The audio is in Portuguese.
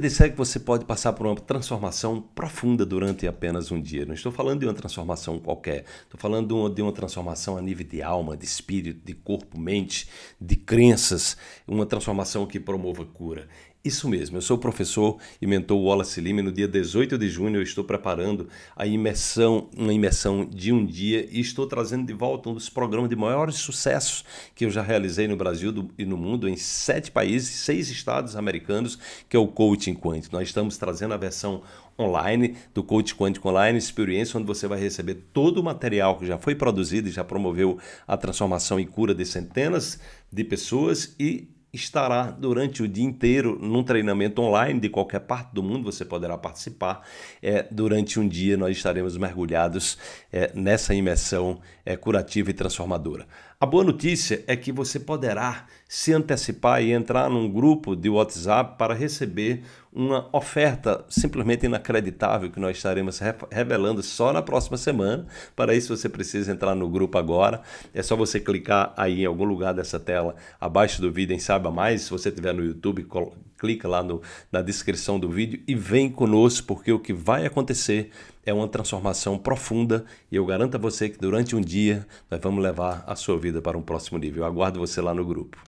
disser que você pode passar por uma transformação profunda durante apenas um dia. Não estou falando de uma transformação qualquer. Estou falando de uma transformação a nível de alma, de espírito, de corpo, mente, de crenças. Uma transformação que promova cura. Isso mesmo, eu sou o professor e mentor Wallace Lima no dia 18 de junho eu estou preparando a imersão, uma imersão de um dia e estou trazendo de volta um dos programas de maiores sucessos que eu já realizei no Brasil e no mundo, em sete países, seis estados americanos, que é o Coach Coaching Quântico. Nós estamos trazendo a versão online do Coach Quântico Online Experience, onde você vai receber todo o material que já foi produzido e já promoveu a transformação e cura de centenas de pessoas e estará durante o dia inteiro num treinamento online de qualquer parte do mundo, você poderá participar. É, durante um dia nós estaremos mergulhados é, nessa imersão é, curativa e transformadora. A boa notícia é que você poderá se antecipar e entrar num grupo de WhatsApp para receber uma oferta simplesmente inacreditável que nós estaremos revelando só na próxima semana. Para isso você precisa entrar no grupo agora. É só você clicar aí em algum lugar dessa tela abaixo do vídeo em saiba mais. Se você estiver no YouTube, clica lá no, na descrição do vídeo e vem conosco porque o que vai acontecer é uma transformação profunda e eu garanto a você que durante um dia nós vamos levar a sua vida para um próximo nível. Eu aguardo você lá no grupo.